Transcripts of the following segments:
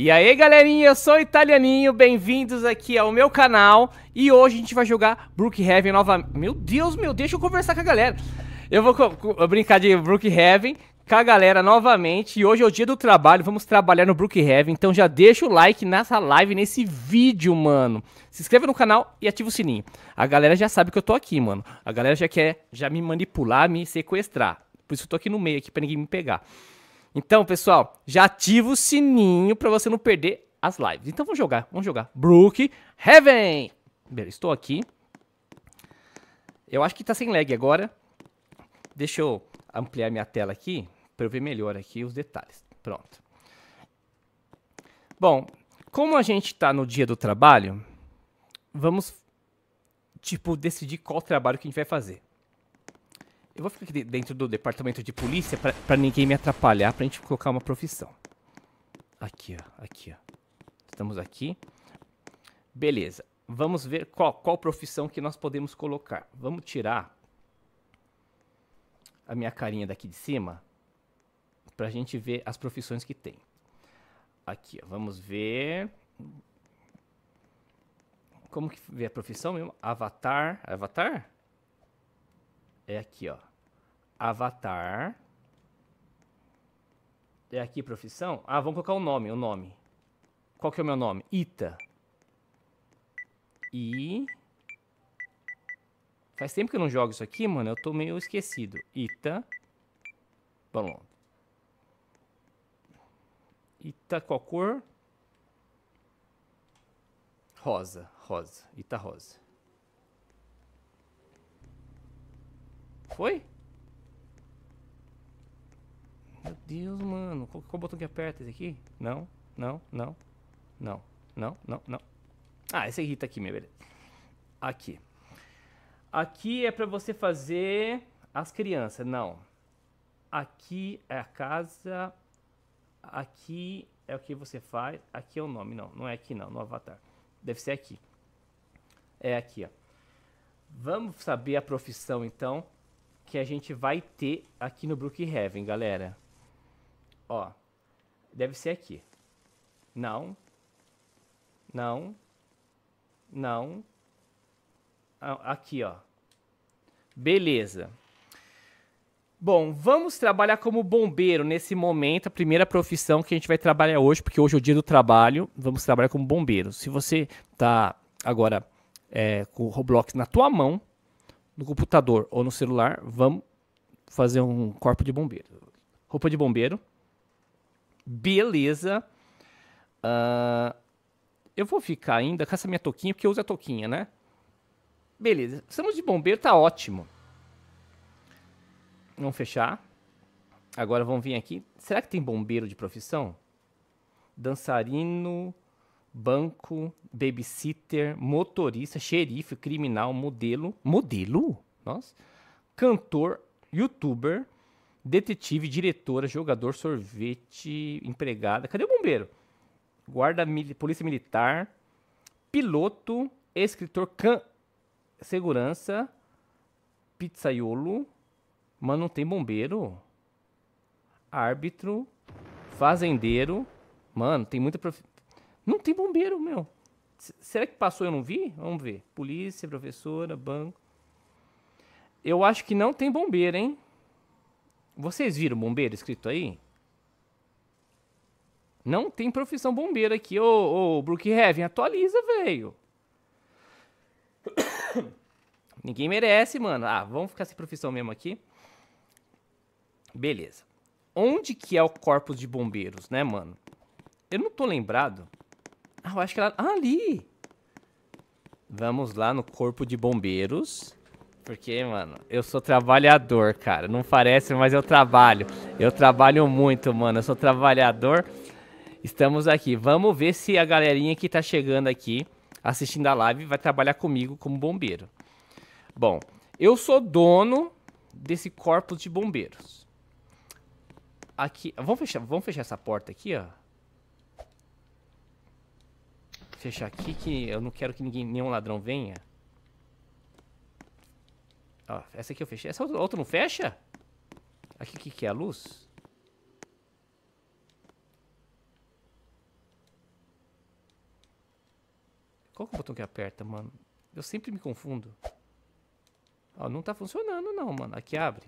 E aí galerinha, eu sou o Italianinho, bem-vindos aqui ao meu canal E hoje a gente vai jogar Brookhaven novamente Meu Deus, meu, deixa eu conversar com a galera Eu vou brincar de Brookhaven com a galera novamente E hoje é o dia do trabalho, vamos trabalhar no Brookhaven Então já deixa o like nessa live, nesse vídeo, mano Se inscreva no canal e ativa o sininho A galera já sabe que eu tô aqui, mano A galera já quer já me manipular, me sequestrar Por isso eu tô aqui no meio, aqui pra ninguém me pegar então, pessoal, já ativa o sininho para você não perder as lives. Então, vamos jogar, vamos jogar. Brook Heaven! Beleza, estou aqui. Eu acho que tá sem lag agora. Deixa eu ampliar minha tela aqui para eu ver melhor aqui os detalhes. Pronto. Bom, como a gente está no dia do trabalho, vamos tipo decidir qual trabalho que a gente vai fazer. Eu vou ficar aqui dentro do departamento de polícia pra, pra ninguém me atrapalhar, pra gente colocar uma profissão. Aqui, ó. Aqui, ó. Estamos aqui. Beleza. Vamos ver qual, qual profissão que nós podemos colocar. Vamos tirar a minha carinha daqui de cima pra gente ver as profissões que tem. Aqui, ó. Vamos ver como que vê a profissão mesmo? Avatar. Avatar? É aqui, ó. Avatar. É aqui profissão? Ah, vamos colocar o nome, o nome. Qual que é o meu nome? Ita. I. Faz tempo que eu não jogo isso aqui, mano. Eu tô meio esquecido. Ita. Bom. Ita qual cor? Rosa. Rosa. Ita rosa. Foi? Meu Deus, mano. Qual, qual botão que aperta esse aqui? Não, não, não, não, não, não, não. Ah, esse aqui tá aqui, minha beleza. Aqui. Aqui é pra você fazer as crianças. Não. Aqui é a casa. Aqui é o que você faz. Aqui é o nome. Não, não é aqui não, no avatar. Deve ser aqui. É aqui, ó. Vamos saber a profissão, então, que a gente vai ter aqui no Brookhaven, galera. Ó, deve ser aqui. Não. Não. Não. Ah, aqui, ó. Beleza. Bom, vamos trabalhar como bombeiro nesse momento, a primeira profissão que a gente vai trabalhar hoje, porque hoje é o dia do trabalho, vamos trabalhar como bombeiro. Se você tá agora é, com o Roblox na tua mão, no computador ou no celular, vamos fazer um corpo de bombeiro. Roupa de bombeiro. Beleza. Uh, eu vou ficar ainda com essa minha toquinha, porque eu uso a toquinha, né? Beleza. Estamos de bombeiro, tá ótimo. Vamos fechar. Agora vamos vir aqui. Será que tem bombeiro de profissão? Dançarino, banco, babysitter, motorista, xerife, criminal, modelo. Modelo? Nossa. Cantor, youtuber Detetive, diretora, jogador, sorvete, empregada. Cadê o bombeiro? Guarda, mili polícia militar, piloto, escritor, can segurança, pizzaiolo. Mas não tem bombeiro. Árbitro, fazendeiro. Mano, tem muita prof... Não tem bombeiro, meu. S será que passou e eu não vi? Vamos ver. Polícia, professora, banco. Eu acho que não tem bombeiro, hein? Vocês viram bombeiro escrito aí? Não tem profissão bombeira aqui. Ô, Brookhaven, atualiza, velho. Ninguém merece, mano. Ah, vamos ficar sem profissão mesmo aqui. Beleza. Onde que é o corpo de bombeiros, né, mano? Eu não tô lembrado. Ah, eu acho que era... Ah, ali! Vamos lá no corpo de bombeiros. Porque, mano, eu sou trabalhador, cara. Não parece, mas eu trabalho. Eu trabalho muito, mano. Eu sou trabalhador. Estamos aqui. Vamos ver se a galerinha que tá chegando aqui, assistindo a live, vai trabalhar comigo como bombeiro. Bom, eu sou dono desse corpo de bombeiros. Aqui, vamos fechar, vamos fechar essa porta aqui, ó. Fechar aqui que eu não quero que ninguém, nenhum ladrão venha. Ó, essa aqui eu fechei. Essa outra, não fecha? Aqui o que, que é a luz? Qual que é o botão que aperta, mano? Eu sempre me confundo. Ó, não tá funcionando não, mano. Aqui abre.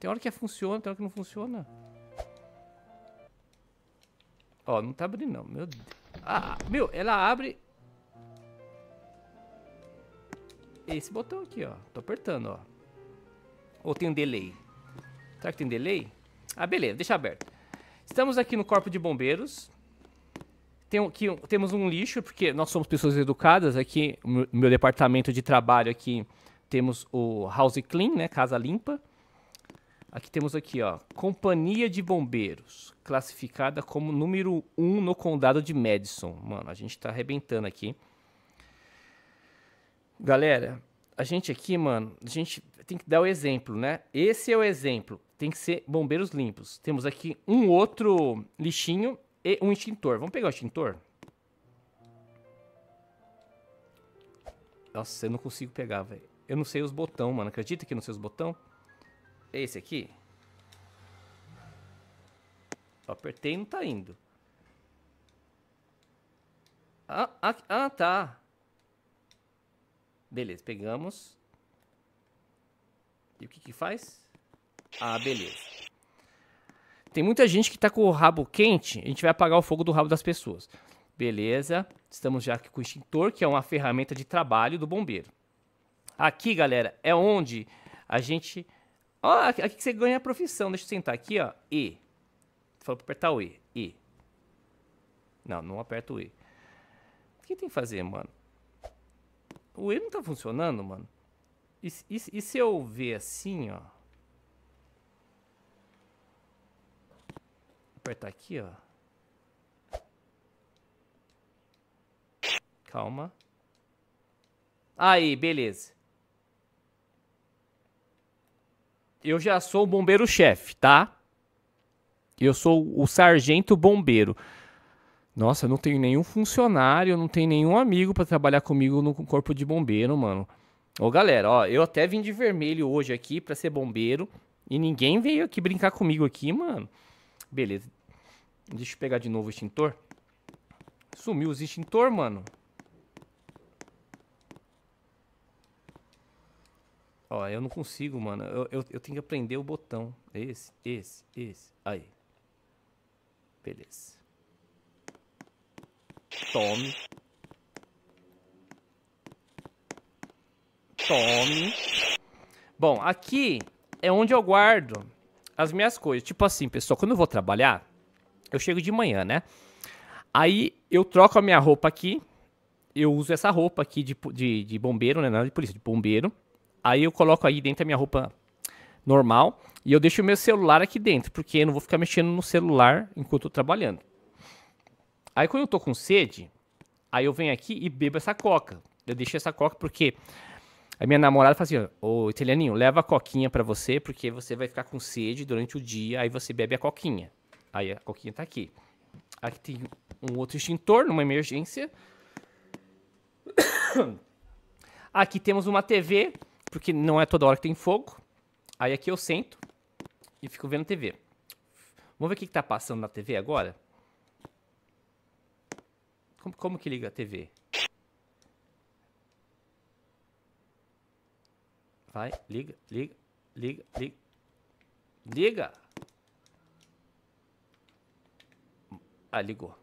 Tem hora que funciona, tem hora que não funciona. Ó, não tá abrindo não. Meu Deus. Ah, meu, ela abre esse botão aqui, ó. Tô apertando, ó. Ou tem um delay? Será que tem delay? Ah, beleza, deixa aberto. Estamos aqui no Corpo de Bombeiros. Tem, aqui, temos um lixo, porque nós somos pessoas educadas. Aqui, no meu departamento de trabalho aqui, temos o House Clean, né? Casa Limpa. Aqui temos aqui, ó, Companhia de Bombeiros, classificada como número 1 um no condado de Madison. Mano, a gente tá arrebentando aqui. Galera, a gente aqui, mano, a gente tem que dar o exemplo, né? Esse é o exemplo. Tem que ser bombeiros limpos. Temos aqui um outro lixinho e um extintor. Vamos pegar o extintor? Nossa, eu não consigo pegar, velho. Eu não sei os botão, mano. Acredita que eu não sei os botão? É esse aqui? Eu apertei e não tá indo. Ah, ah, ah, tá. Beleza, pegamos. E o que que faz? Ah, beleza. Tem muita gente que está com o rabo quente, a gente vai apagar o fogo do rabo das pessoas. Beleza, estamos já aqui com o extintor, que é uma ferramenta de trabalho do bombeiro. Aqui, galera, é onde a gente... Ó, aqui que você ganha a profissão. Deixa eu sentar aqui, ó. E. Falou para apertar o E. E. Não, não aperta o E. O que tem que fazer, mano? o e não tá funcionando, mano. E, e, e se eu ver assim, ó? Apertar aqui, ó. Calma. Aí, beleza. Eu já sou o bombeiro-chefe, tá? Eu sou o sargento bombeiro. Nossa, eu não tenho nenhum funcionário, eu não tenho nenhum amigo para trabalhar comigo no corpo de bombeiro, mano. Ô, galera, ó, eu até vim de vermelho hoje aqui para ser bombeiro e ninguém veio aqui brincar comigo aqui, mano. Beleza. Deixa eu pegar de novo o extintor. Sumiu os extintor, mano. Ó, eu não consigo, mano. Eu, eu, eu tenho que aprender o botão. Esse, esse, esse. Aí. Beleza. Tome. Tome. Bom, aqui é onde eu guardo as minhas coisas. Tipo assim, pessoal, quando eu vou trabalhar, eu chego de manhã, né? Aí eu troco a minha roupa aqui. Eu uso essa roupa aqui de, de, de bombeiro, né? Não é de polícia, de bombeiro. Aí eu coloco aí dentro a minha roupa normal. E eu deixo o meu celular aqui dentro, porque eu não vou ficar mexendo no celular enquanto eu tô trabalhando. Aí quando eu tô com sede, aí eu venho aqui e bebo essa coca. Eu deixei essa coca porque a minha namorada fala assim: Ô italianinho, leva a coquinha para você, porque você vai ficar com sede durante o dia, aí você bebe a coquinha. Aí a coquinha tá aqui. Aqui tem um outro extintor numa emergência. Aqui temos uma TV, porque não é toda hora que tem fogo. Aí aqui eu sento e fico vendo TV. Vamos ver o que, que tá passando na TV agora? Como, como que liga a TV? Vai, liga, liga, liga, liga. Liga! Ah, ligou.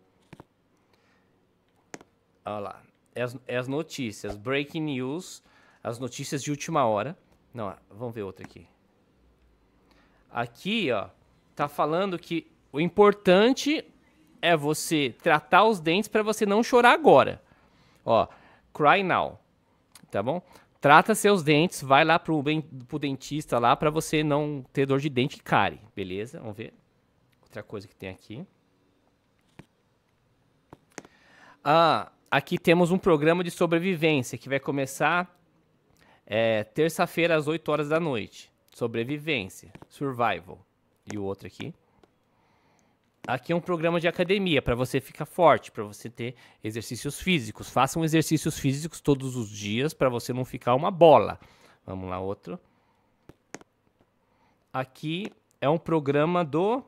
Olha lá. É as, é as notícias. Breaking news. As notícias de última hora. Não, vamos ver outra aqui. Aqui, ó, tá falando que o importante é você tratar os dentes para você não chorar agora. Ó, cry now, tá bom? Trata seus dentes, vai lá pro, pro dentista lá para você não ter dor de dente e cárie, beleza? Vamos ver. Outra coisa que tem aqui. Ah, aqui temos um programa de sobrevivência que vai começar é, terça-feira às 8 horas da noite. Sobrevivência, survival. E o outro aqui aqui é um programa de academia para você ficar forte, para você ter exercícios físicos. Façam exercícios físicos todos os dias para você não ficar uma bola. Vamos lá, outro. Aqui é um programa do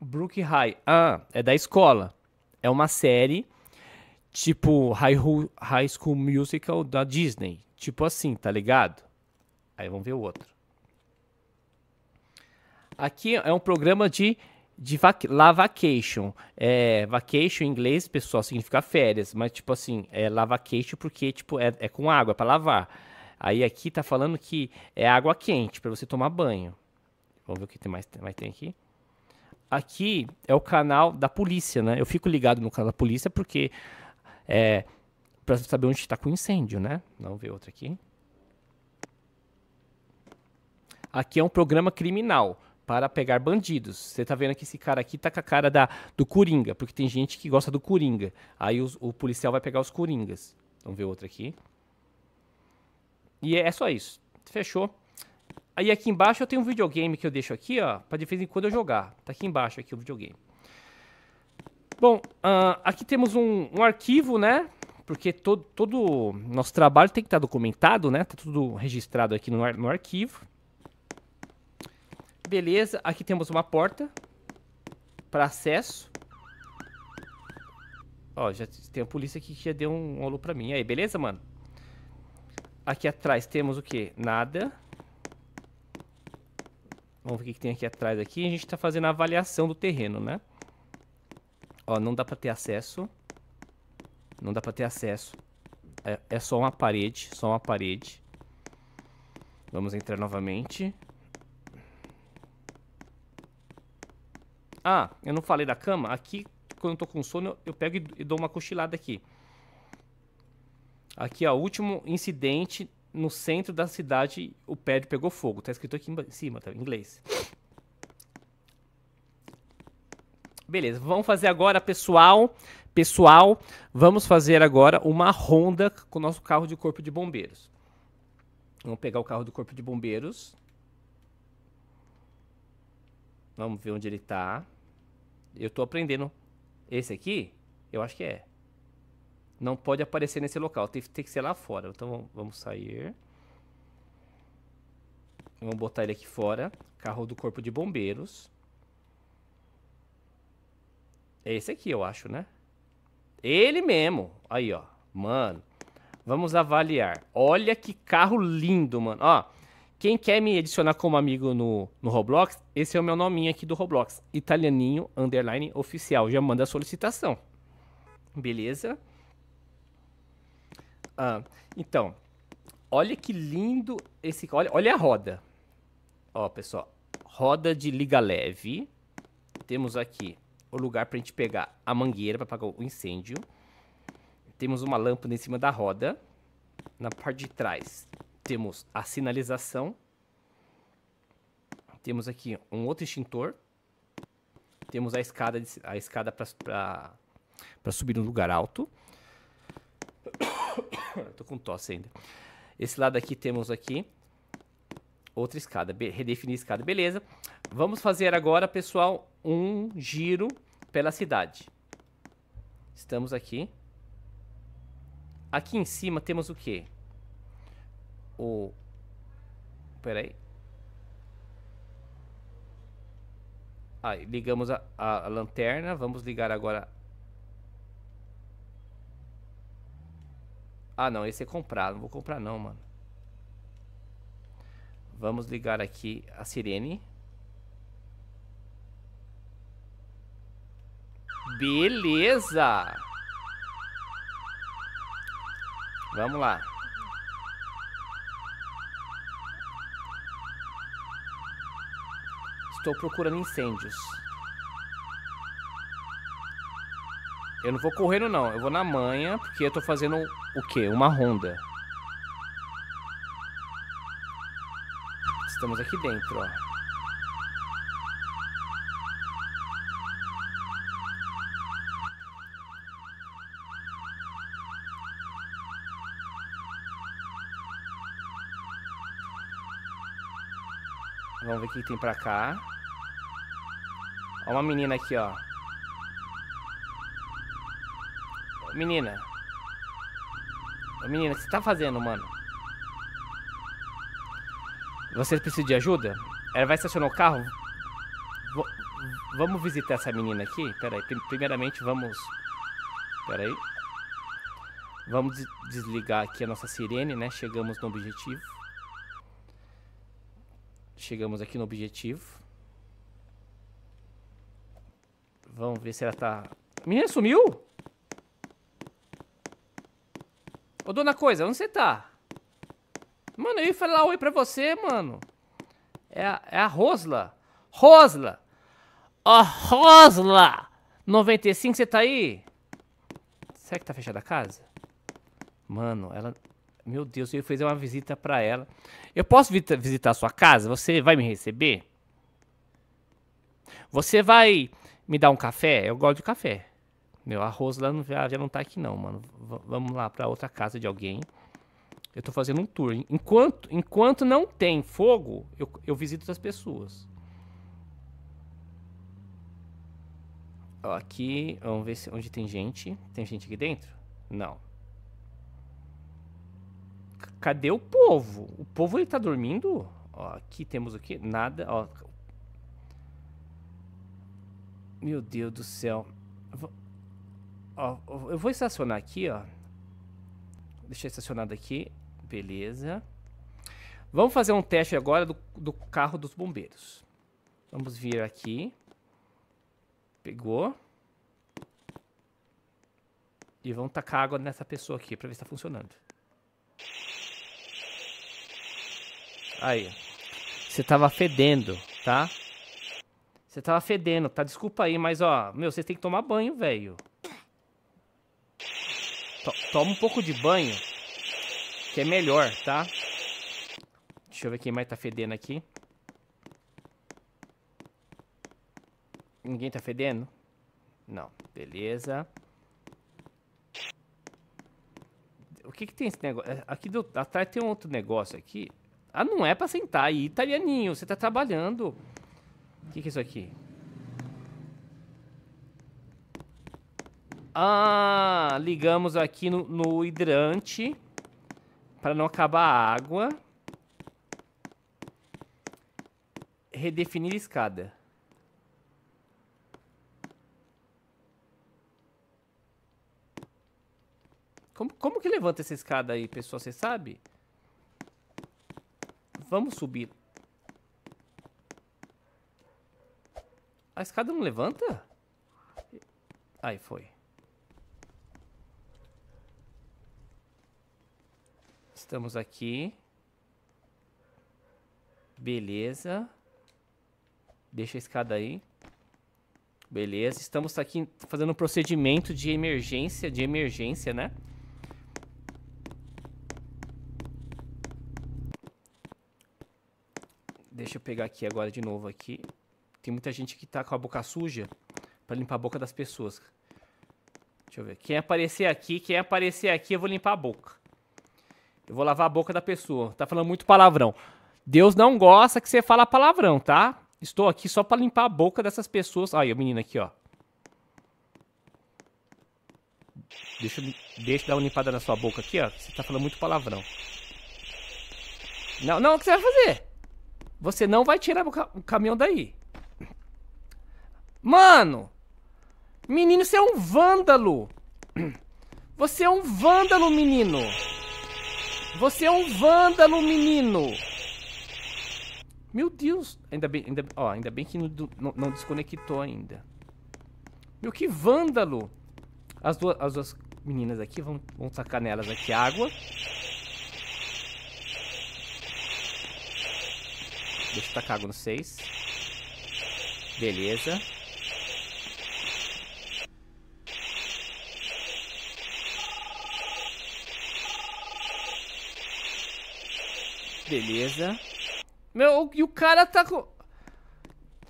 Brook High. Ah, é da escola. É uma série tipo High, High School Musical da Disney. Tipo assim, tá ligado? Aí vamos ver o outro. Aqui é um programa de de vac la vacation. É, vacation em inglês, pessoal, significa férias, mas tipo assim, é la vacation porque tipo é, é com água é para lavar. Aí aqui tá falando que é água quente para você tomar banho. Vamos ver o que tem mais, mais tem aqui. Aqui é o canal da polícia, né? Eu fico ligado no canal da polícia porque é para saber onde está com incêndio, né? Vamos ver outro aqui. Aqui é um programa criminal para pegar bandidos. Você tá vendo que esse cara aqui tá com a cara da, do Coringa, porque tem gente que gosta do Coringa. Aí os, o policial vai pegar os Coringas. Vamos ver outro aqui. E é, é só isso. Fechou. Aí aqui embaixo eu tenho um videogame que eu deixo aqui, ó, pra de vez em quando eu jogar. Tá aqui embaixo aqui o videogame. Bom, uh, aqui temos um, um, arquivo, né? Porque todo, todo nosso trabalho tem que estar tá documentado, né? Tá tudo registrado aqui no, ar, no arquivo. Beleza, aqui temos uma porta para acesso. Ó, já tem a polícia aqui que já deu um olho pra mim. Aí, beleza, mano? Aqui atrás temos o que? Nada. Vamos ver o que, tem aqui atrás aqui. A gente tá fazendo a avaliação do terreno, né? Ó, não dá pra ter acesso. Não dá pra ter acesso. É, é só uma parede, só uma parede. Vamos entrar novamente. Ah, eu não falei da cama. Aqui, quando eu tô com sono, eu, eu pego e, e dou uma cochilada aqui. Aqui, ó, último incidente no centro da cidade, o prédio pegou fogo. Tá escrito aqui em cima, tá? Em inglês. Beleza, vamos fazer agora, pessoal. Pessoal, vamos fazer agora uma ronda com o nosso carro de corpo de bombeiros. Vamos pegar o carro do corpo de bombeiros. Vamos ver onde ele está eu tô aprendendo. Esse aqui, eu acho que é. Não pode aparecer nesse local, tem, tem que ser lá fora. Então vamos sair. Vamos botar ele aqui fora. Carro do Corpo de Bombeiros. É esse aqui, eu acho, né? Ele mesmo. Aí, ó. Mano. Vamos avaliar. Olha que carro lindo, mano. Ó. Quem quer me adicionar como amigo no, no Roblox, esse é o meu nominho aqui do Roblox. Italianinho, underline, oficial. Já manda a solicitação. Beleza? Ah, então, olha que lindo esse... Olha, olha a roda. Ó, pessoal. Roda de liga leve. Temos aqui o lugar para a gente pegar a mangueira para apagar o incêndio. Temos uma lâmpada em cima da roda. Na parte de trás temos a sinalização, temos aqui um outro extintor, temos a escada de, a escada para subir no lugar alto. Tô com tosse ainda. Esse lado aqui temos aqui outra escada, redefinir a escada, beleza. Vamos fazer agora, pessoal, um giro pela cidade. Estamos aqui. Aqui em cima temos o que? o. Peraí. Aí, ligamos a, a, a lanterna. Vamos ligar agora. Ah, não. Esse é comprar. Não vou comprar, não, mano. Vamos ligar aqui a sirene. Beleza! Vamos lá. Estou procurando incêndios. Eu não vou correndo, não. Eu vou na manhã, porque eu tô fazendo o quê? Uma ronda. Estamos aqui dentro, ó. ver o que tem pra cá. Ó, uma menina aqui, ó. Menina. Menina, o que você tá fazendo, mano? Você precisa de ajuda? Ela vai estacionar o carro? V vamos visitar essa menina aqui? Pera aí, primeiramente vamos... Pera aí. Vamos desligar aqui a nossa sirene, né? Chegamos no objetivo. Chegamos aqui no objetivo. Vamos ver se ela tá... Menina, sumiu? Ô, dona Coisa, onde você tá? Mano, eu ia falar oi pra você, mano. É a, é a Rosla. Rosla! Ó, Rosla! 95, você tá aí? Será que tá fechada a casa? Mano, ela... Meu Deus, eu ia fazer uma visita para ela. Eu posso visitar a sua casa? Você vai me receber? Você vai me dar um café? Eu gosto de café. Meu arroz lá não, já, já não tá aqui não, mano. V vamos lá para outra casa de alguém. Eu tô fazendo um tour. Enquanto, enquanto não tem fogo, eu, eu visito as pessoas. aqui, vamos ver se, onde tem gente. Tem gente aqui dentro? Não. Cadê o povo? O povo ele tá dormindo? Ó, aqui temos o quê? Nada, ó. Meu Deus do céu. Ó, eu vou estacionar aqui, ó. Deixa estacionado aqui. Beleza. Vamos fazer um teste agora do, do carro dos bombeiros. Vamos vir aqui. Pegou. E vamos tacar água nessa pessoa aqui para ver se está funcionando. Aí. Você tava fedendo, tá? Você tava fedendo, tá? Desculpa aí, mas ó, meu, vocês tem que tomar banho, velho. Toma um pouco de banho, que é melhor, tá? Deixa eu ver quem mais tá fedendo aqui. Ninguém tá fedendo? Não, beleza. O que que tem esse negócio? É, aqui do, atrás tem um outro negócio aqui. Ah, não é pra sentar aí, italianinho. Você tá trabalhando. O que, que é isso aqui? Ah, ligamos aqui no, no hidrante para não acabar a água. Redefinir escada. Como, como que levanta essa escada aí, pessoal? Você sabe? Vamos subir. A escada não levanta? Aí foi. Estamos aqui. Beleza. Deixa a escada aí. Beleza, estamos aqui fazendo um procedimento de emergência, de emergência, né? pegar aqui agora de novo aqui. Tem muita gente que tá com a boca suja para limpar a boca das pessoas. Deixa eu ver. Quem aparecer aqui, quem aparecer aqui, eu vou limpar a boca. Eu vou lavar a boca da pessoa. Tá falando muito palavrão. Deus não gosta que você fala palavrão, tá? Estou aqui só para limpar a boca dessas pessoas. Aí, o menino aqui, ó. Deixa, deixa eu dar uma limpada na sua boca aqui, ó. Você tá falando muito palavrão. Não, não, o que você vai fazer? Você não vai tirar o, ca o caminhão daí. Mano! Menino, você é um vândalo! Você é um vândalo, menino! Você é um vândalo, menino! Meu Deus! Ainda bem, ainda, ó, ainda bem que não, não, não desconectou ainda. Meu, que vândalo! As duas, as duas meninas aqui, vamos, vamos tacar nelas aqui água. Deixa eu tacar no 6. Beleza. Beleza. Meu, e o cara tá com...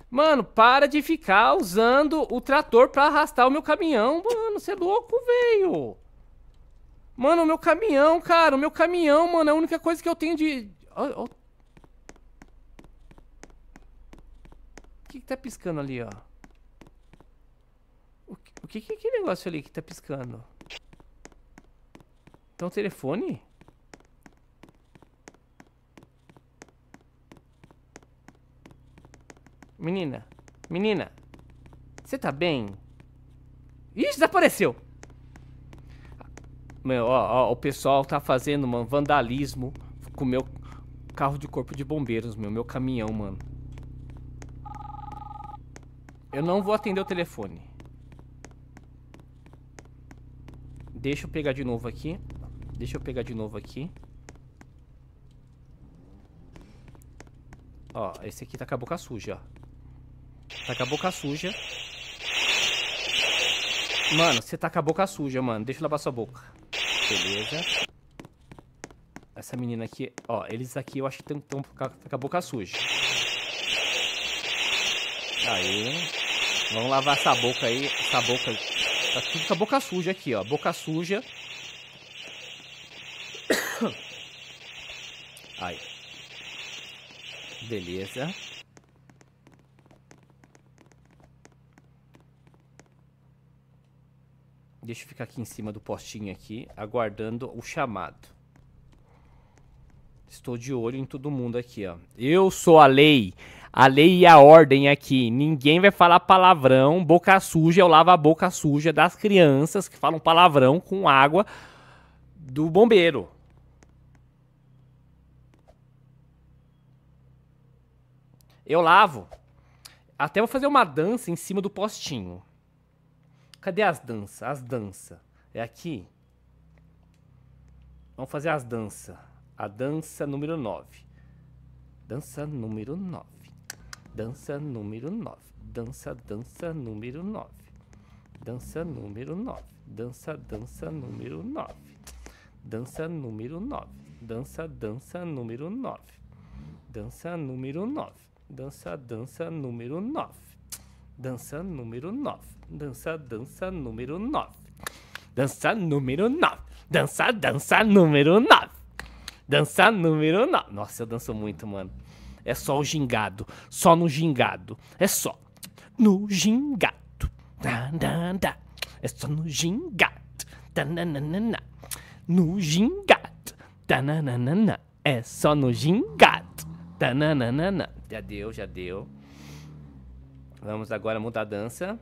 Mano, para de ficar usando o trator pra arrastar o meu caminhão. Mano, você é louco, velho. Mano, o meu caminhão, cara. O meu caminhão, mano, é a única coisa que eu tenho de... Oh, oh. que, que tá piscando ali, ó? O que, o que é aquele negócio ali que tá piscando? Tá um telefone? Menina, menina, você tá bem? Ih, desapareceu! Meu, ó, ó, o pessoal tá fazendo, mano, vandalismo com o meu carro de corpo de bombeiros, meu, meu caminhão, mano. Eu não vou atender o telefone. Deixa eu pegar de novo aqui. Deixa eu pegar de novo aqui. Ó, esse aqui tá com a boca suja, ó. Tá com a boca suja. Mano, você tá com a boca suja, mano. Deixa eu lavar sua boca. Beleza. Essa menina aqui, ó, eles aqui eu acho que estão tá com a boca suja. Aí. Vamos lavar essa boca aí. Essa boca. Tá tudo com a boca suja aqui, ó. Boca suja. Aí. Beleza. Deixa eu ficar aqui em cima do postinho aqui, aguardando o chamado. Estou de olho em todo mundo aqui, ó. Eu sou a lei a lei e a ordem aqui. Ninguém vai falar palavrão, boca suja, eu lavo a boca suja das crianças que falam palavrão com água do bombeiro. Eu lavo. Até vou fazer uma dança em cima do postinho. Cadê as danças? As danças. É aqui. Vamos fazer as danças. A dança número 9. Dança número 9. Dança número 9. Dança, dança número 9. Dança número 9. Dança, dança número 9. Dança número 9. Dança, dança número 9. Dança número 9. Dança, dança número 9. Dança número 9. Dança, dança número 9. Dança número 9. Dança, dança número 9. Dança número 9. Nossa, eu danço muito, mano. É só o gingado. Só no gingado. É só no gingado. É só no gingado. No gingado. É só no gingado. Já deu, já deu. Vamos agora mudar a dança.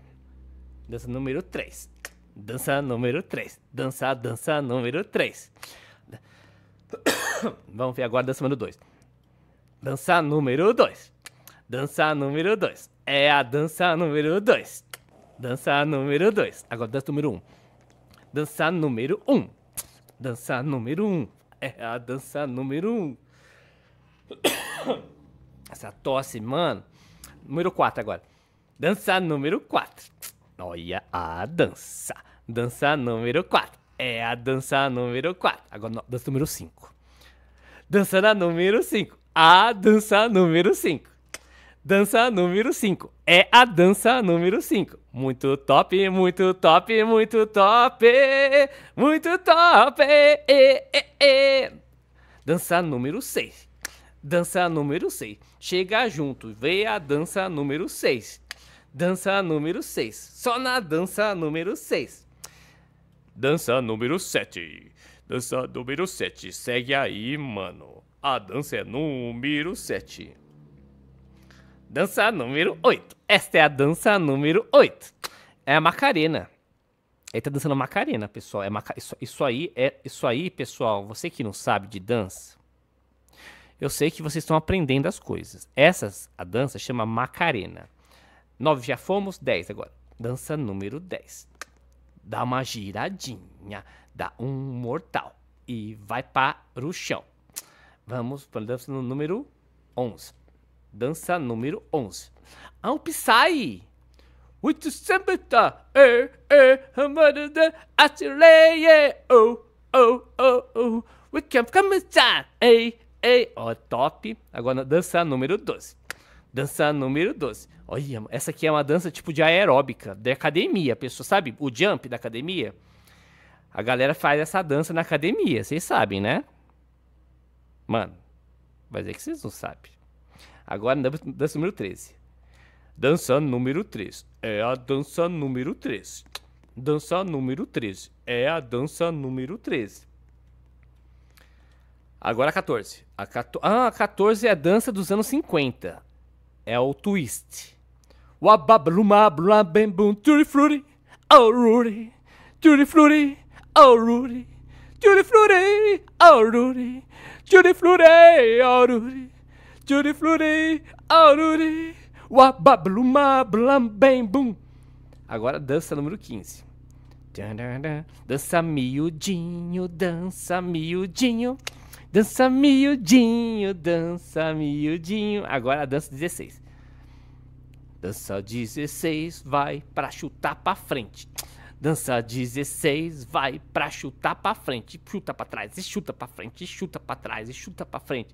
Dança número 3. Dança número 3. Dança, dança número 3. Vamos ver agora a dança número 2. Dança número 2. Dança número 2. É a dança número 2. Dança número 2. Agora dança número 1. Um. Dança número 1. Um. Dança número 1. Um. É a dança número 1. Um. Essa tosse, mano. Número 4 agora. Dança número 4. Olha a dança. Dança número 4. É a dança número 4. Agora, dança número 5. Dança na número 5 a dança número 5. Dança número 5. É a dança número 5. Muito top, muito top, muito top. Muito top. E, e, e. Dança número 6. Dança número 6. Chega junto, vê a dança número 6. Dança número 6. Só na dança número 6. Dança número 7. Dança número 7. Segue aí, mano. A dança é número 7. Dança número 8. Esta é a dança número 8. É a Macarena. Ele tá dançando Macarena, pessoal. É maca... isso, isso aí é isso aí, pessoal. Você que não sabe de dança, eu sei que vocês estão aprendendo as coisas. Essa, a dança chama Macarena. 9 já fomos, 10 agora. Dança número 10. Dá uma giradinha, dá um mortal e vai para o chão. Vamos para a dança número 11. Dança número 11. Ao Psy! Muito sambata, eh, eh, da Atileia, oh, oh, oh, oh, we can começar, ei, ei, ó, top. Agora dança número 12. Dança número 12. Olha, essa aqui é uma dança tipo de aeróbica, de academia. A pessoa sabe o jump da academia? A galera faz essa dança na academia, vocês sabem, né? Mano, mas é que vocês não sabem. Agora, dança número 13. Dança número 3. É a dança número 3. Dança número 13. É a dança número 13. Agora a 14. A 14 ah, a 14 é a dança dos anos 50. É o twist. Wababluma blum bem Oh, Rudy. Turi fruri. Oh, Rudy. Judy Flurei, Aururi. Judy Flurei, Aururi. Judy Flurei, Aururi. Wababluma, blam, bem, bum. Agora dança número 15. Dança miudinho, dança miudinho. Dança miudinho, dança miudinho. Agora dança 16. Dança 16, vai pra chutar pra frente. Dança 16, vai pra chutar pra frente, chuta pra trás, e chuta pra frente, e chuta pra trás, e chuta pra frente.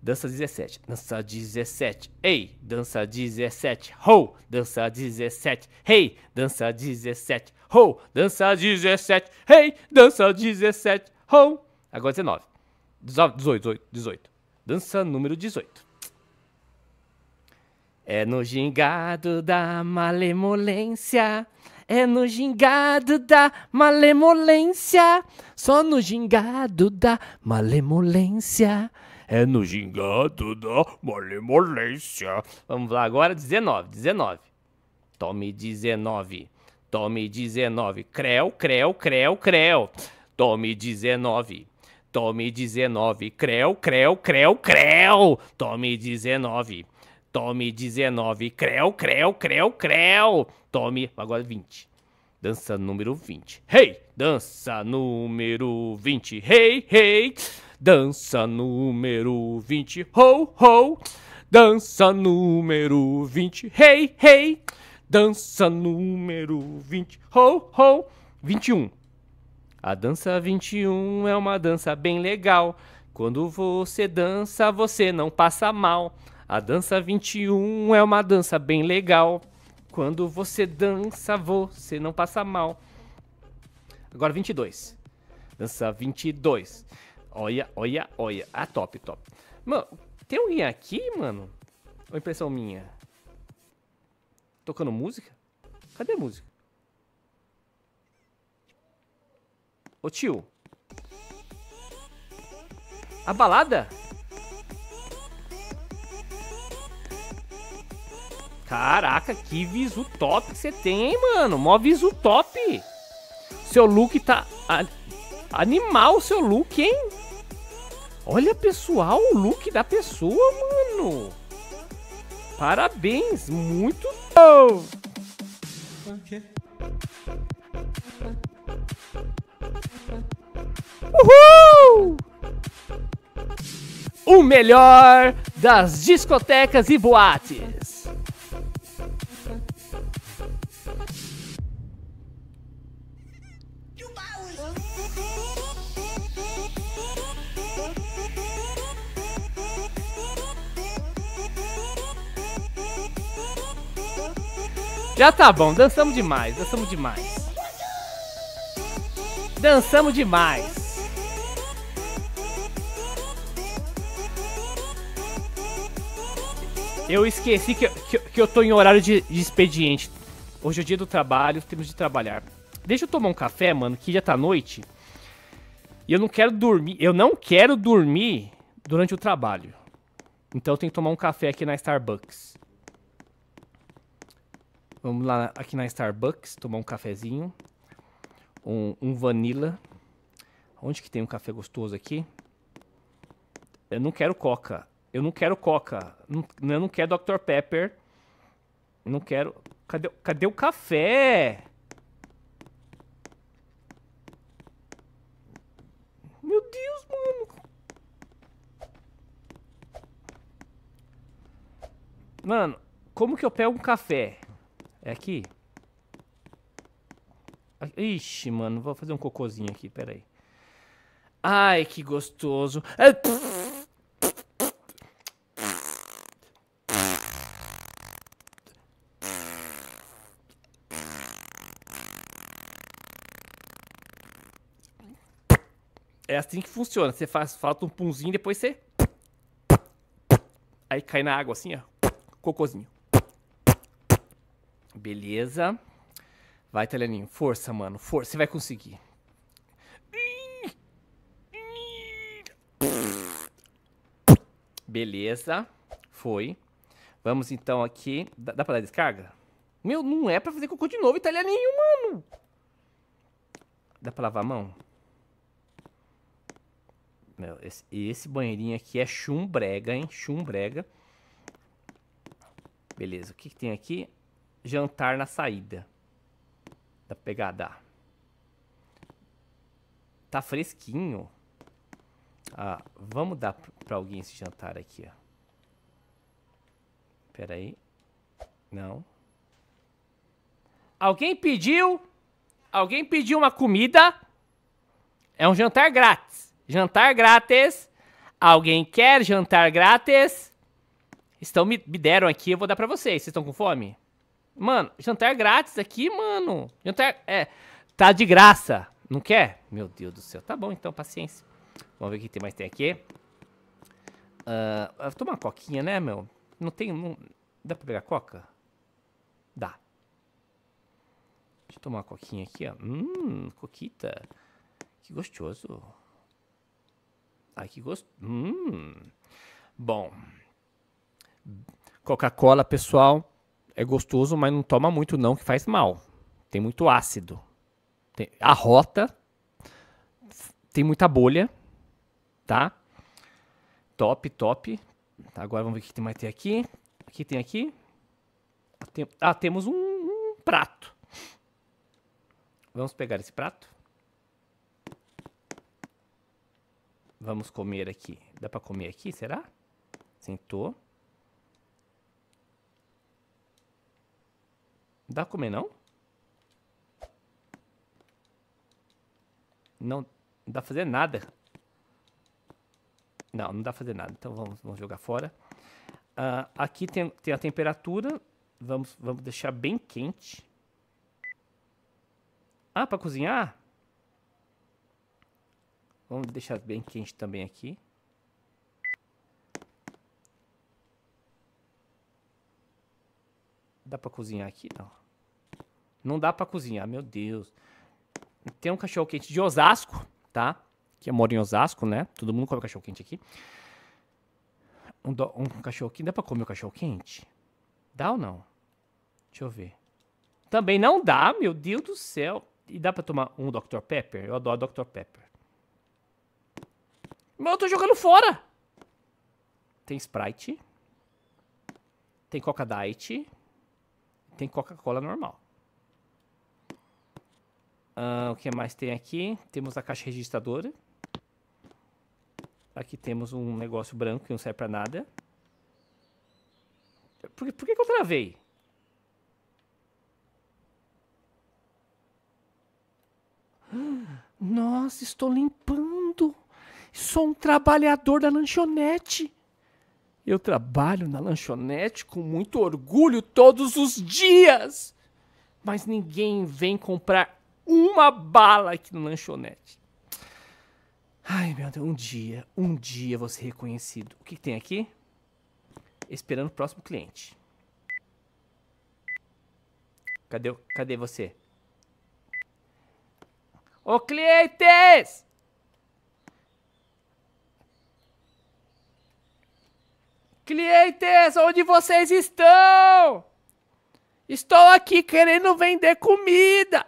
Dança 17, dança 17, ei, dança 17, ho, dança 17, hey, dança 17, ho, dança 17, hey, dança 17, ho. Agora 19, 19 18, 18. Dança número 18. É no gingado da malemolência é no gingado da malemolência. Só no gingado da malemolência. É no gingado da malemolência. Vamos lá agora, 19, 19. Tome 19. Tome 19. Creu, creu, creu, creu. Tome 19. Tome 19. Creu, creu, creu, creu. Tome 19. Tome 19. Creu, creu, creu, creu. Tome, agora 20. Dança número 20. Hey! Dança número 20. Hey, hey! Dança número 20. Ho, ho! Dança número 20. Hey, hey! Dança número 20. Ho, ho! 21. A dança 21 é uma dança bem legal. Quando você dança, você não passa mal. A dança 21 é uma dança bem legal. Quando você dança, você não passa mal. Agora 22. Dança 22. Olha, olha, olha. Ah, top, top. Mano, tem alguém aqui, mano? Ou impressão minha? Tocando música? Cadê a música? Ô tio. A balada? Caraca, que visu top que você tem, hein, mano? Mó visu top. Seu look tá. A, animal, seu look, hein? Olha, pessoal, o look da pessoa, mano. Parabéns, muito bom. Uhul! O melhor das discotecas e boates. Já tá bom, dançamos demais, dançamos demais. Dançamos demais. Eu esqueci que, que, que, eu tô em horário de, de, expediente. Hoje é o dia do trabalho, temos de trabalhar. Deixa eu tomar um café, mano, que já tá noite. E eu não quero dormir. Eu não quero dormir durante o trabalho. Então eu tenho que tomar um café aqui na Starbucks. Vamos lá aqui na Starbucks tomar um cafezinho. Um, um vanilla. Onde que tem um café gostoso aqui? Eu não quero coca. Eu não quero coca. Eu não quero Dr. Pepper. não quero... Cadê, cadê o café? Meu Deus, mano. Mano, como que eu pego um café? É aqui? Ah, ixi, mano, vou fazer um cocôzinho aqui, peraí. Ai, que gostoso. É, é assim que funciona. Você faz falta um punzinho, depois você. Aí cai na água assim, ó. Cocôzinho. Beleza. Vai, Italianinho. Força, mano. Força. Você vai conseguir. Beleza. Foi. Vamos então aqui. Dá, dá pra dar descarga? Meu, não é pra fazer cocô de novo, italianinho, mano. Dá pra lavar a mão? Meu, esse, esse banheirinho aqui é chumbrega, hein? Chumbrega. Beleza, o que, que tem aqui? jantar na saída da pegada. Tá fresquinho. Ah, vamos dar pra alguém esse jantar aqui, ó. Pera aí. Não. Alguém pediu? Alguém pediu uma comida? É um jantar grátis. Jantar grátis. Alguém quer jantar grátis? Estão me, me deram aqui, eu vou dar para vocês. Vocês estão com fome? Mano, jantar é grátis aqui, mano. Jantar. É. Tá de graça. Não quer? Meu Deus do céu. Tá bom, então, paciência. Vamos ver o que tem mais tem aqui. Uh, ah, tomar uma coquinha, né, meu? Não tem. Não... Dá pra pegar coca? Dá. Deixa eu tomar uma coquinha aqui, ó. Hum, coquita. Que gostoso. Ai, que gostoso. Hum. Bom. Coca-Cola, pessoal é gostoso, mas não toma muito não, que faz mal. Tem muito ácido. Tem, arrota. Tem muita bolha, tá? Top, top. Tá, agora vamos ver o que mais tem aqui. O que tem aqui? Tem, ah, temos um, um prato. Vamos pegar esse prato. Vamos comer aqui. Dá para comer aqui, será? Sentou. Dá pra comer, não? Não, dá pra fazer nada. Não, não dá pra fazer nada. Então vamos, vamos jogar fora. Uh, aqui tem, tem a temperatura. Vamos, vamos deixar bem quente. Ah, pra cozinhar? Vamos deixar bem quente também aqui. Dá pra cozinhar aqui? Não. Não dá para cozinhar, meu Deus. Tem um cachorro quente de Osasco, tá? Que eu moro em Osasco, né? Todo mundo come cachorro quente aqui. Um, do, um cachorro quente. Dá pra comer o um cachorro quente? Dá ou não? Deixa eu ver. Também não dá, meu Deus do céu. E dá pra tomar um Dr. Pepper? Eu adoro Dr. Pepper. Mas eu tô jogando fora! Tem Sprite. Tem Coca Diet. Tem Coca-Cola normal. Ah, o que mais tem aqui? Temos a caixa registradora. Aqui temos um negócio branco que não serve pra nada. Por, por que, que eu travei? Nossa, estou limpando. Sou um trabalhador da lanchonete. Eu trabalho na lanchonete com muito orgulho todos os dias. Mas ninguém vem comprar uma bala aqui no lanchonete. Ai, meu Deus, um dia, um dia você reconhecido. O que, que tem aqui? Esperando o próximo cliente. Cadê, cadê você? Ô, clientes! Clientes, onde vocês estão? Estou aqui querendo vender comida.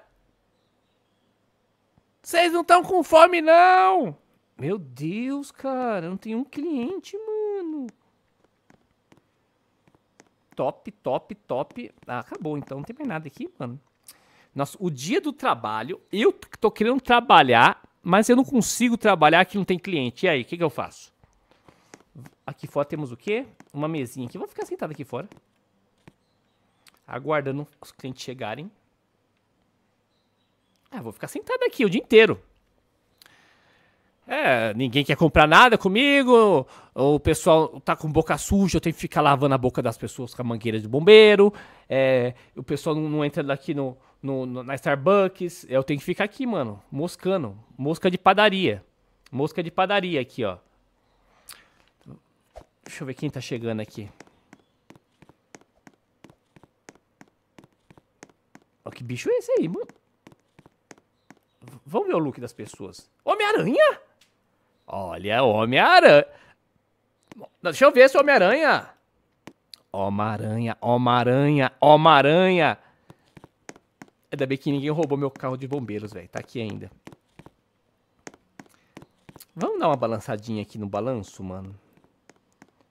Vocês não estão com fome, não! Meu Deus, cara, não tem um cliente, mano. Top, top, top. Ah, acabou, então não tem mais nada aqui, mano. Nossa, o dia do trabalho, eu tô querendo trabalhar, mas eu não consigo trabalhar que não tem cliente. E aí, o que, que eu faço? Aqui fora temos o quê? Uma mesinha aqui. Vou ficar sentado aqui fora. Aguardando os clientes chegarem. Ah, vou ficar sentado aqui o dia inteiro. É, ninguém quer comprar nada comigo, o pessoal tá com boca suja, eu tenho que ficar lavando a boca das pessoas com a mangueira de bombeiro, é, o pessoal não, não entra daqui no, no, no, na Starbucks, eu tenho que ficar aqui, mano, moscando, mosca de padaria, mosca de padaria aqui, ó. Deixa eu ver quem tá chegando aqui. Ó, que bicho é esse aí, mano? Vamos ver o look das pessoas. Homem-Aranha? Olha, Homem-Aranha. Deixa eu ver esse é Homem-Aranha. Homem-Aranha, Homem-Aranha, Homem-Aranha. Ainda bem que ninguém roubou meu carro de bombeiros, velho. Tá aqui ainda. Vamos dar uma balançadinha aqui no balanço, mano.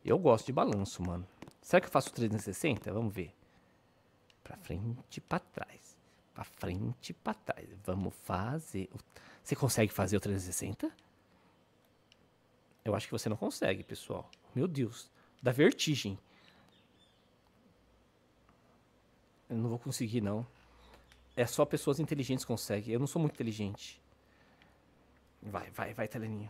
Eu gosto de balanço, mano. Será que eu faço 360? Vamos ver. Pra frente e pra trás frente e para trás. Vamos fazer. Você consegue fazer o 360? Eu acho que você não consegue, pessoal. Meu Deus, dá vertigem. Eu não vou conseguir, não. É só pessoas inteligentes conseguem. Eu não sou muito inteligente. Vai, vai, vai, Italianinho.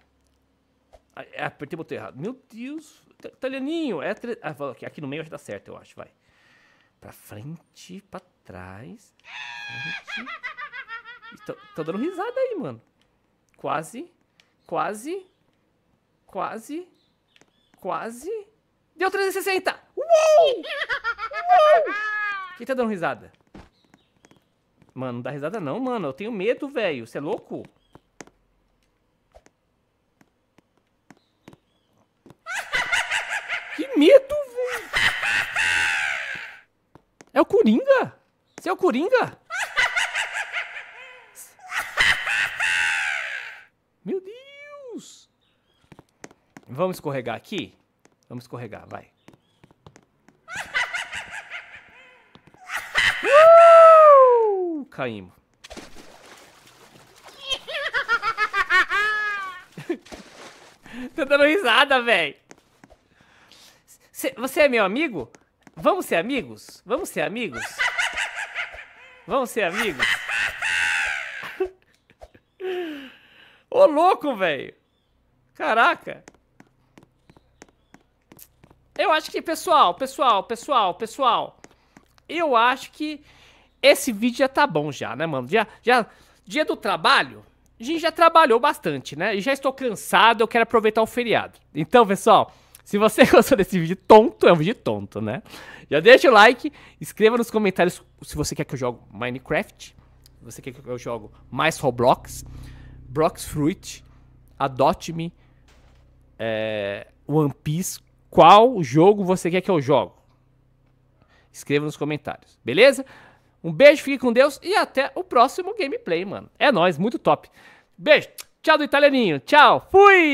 apertei o botão errado. Meu Deus, Italianinho. É tre... Ah, aqui no meio que dá certo, eu acho. Vai. Pra frente, pra trás. Frente. Tô, tô dando risada aí, mano. Quase. Quase. Quase. Quase. Deu 360! Uou! Uou! Quem tá dando risada? Mano, não dá risada não, mano. Eu tenho medo, velho. Você é louco? É o Coringa? Você é o Coringa? Meu Deus! Vamos escorregar aqui? Vamos escorregar, vai. Uh! Caímos. Tô dando risada, velho. Você é meu amigo? Vamos ser amigos? Vamos ser amigos? Vamos ser amigos? Ô louco, velho! Caraca! Eu acho que, pessoal, pessoal, pessoal, pessoal, eu acho que esse vídeo já tá bom já, né, mano? Já, já, dia do trabalho, a gente já trabalhou bastante, né? E já estou cansado, eu quero aproveitar o feriado. Então, pessoal, se você gostou desse vídeo tonto, é um vídeo tonto, né? Já deixa o like, escreva nos comentários se você quer que eu jogue Minecraft, se você quer que eu jogue mais Roblox, Fruit, Adote-me, é, One Piece, qual jogo você quer que eu jogue? Escreva nos comentários, beleza? Um beijo, fique com Deus e até o próximo gameplay, mano. É nóis, muito top. Beijo, tchau do italianinho, tchau, fui!